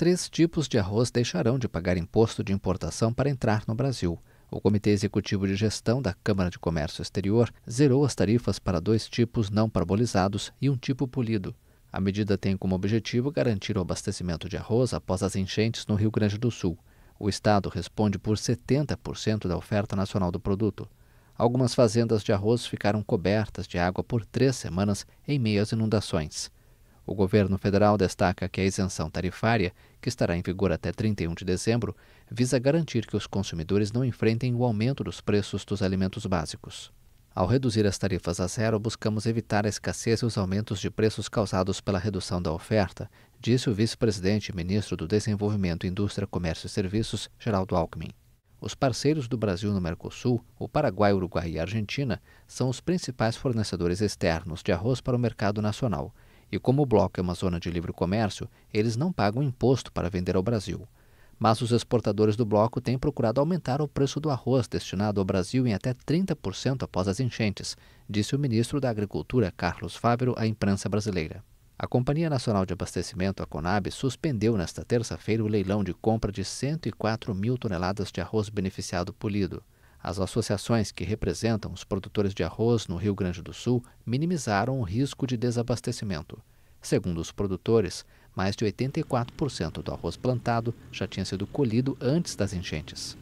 três tipos de arroz deixarão de pagar imposto de importação para entrar no Brasil. O Comitê Executivo de Gestão da Câmara de Comércio Exterior zerou as tarifas para dois tipos não parabolizados e um tipo polido. A medida tem como objetivo garantir o abastecimento de arroz após as enchentes no Rio Grande do Sul. O Estado responde por 70% da oferta nacional do produto. Algumas fazendas de arroz ficaram cobertas de água por três semanas em meio às inundações. O governo federal destaca que a isenção tarifária, que estará em vigor até 31 de dezembro, visa garantir que os consumidores não enfrentem o aumento dos preços dos alimentos básicos. Ao reduzir as tarifas a zero, buscamos evitar a escassez e os aumentos de preços causados pela redução da oferta, disse o vice-presidente e ministro do Desenvolvimento, Indústria, Comércio e Serviços, Geraldo Alckmin. Os parceiros do Brasil no Mercosul, o Paraguai, Uruguai e Argentina, são os principais fornecedores externos de arroz para o mercado nacional e como o bloco é uma zona de livre comércio, eles não pagam imposto para vender ao Brasil. Mas os exportadores do bloco têm procurado aumentar o preço do arroz destinado ao Brasil em até 30% após as enchentes, disse o ministro da Agricultura, Carlos Fávero, à imprensa brasileira. A Companhia Nacional de Abastecimento, a Conab, suspendeu nesta terça-feira o leilão de compra de 104 mil toneladas de arroz beneficiado polido. As associações que representam os produtores de arroz no Rio Grande do Sul minimizaram o risco de desabastecimento. Segundo os produtores, mais de 84% do arroz plantado já tinha sido colhido antes das enchentes.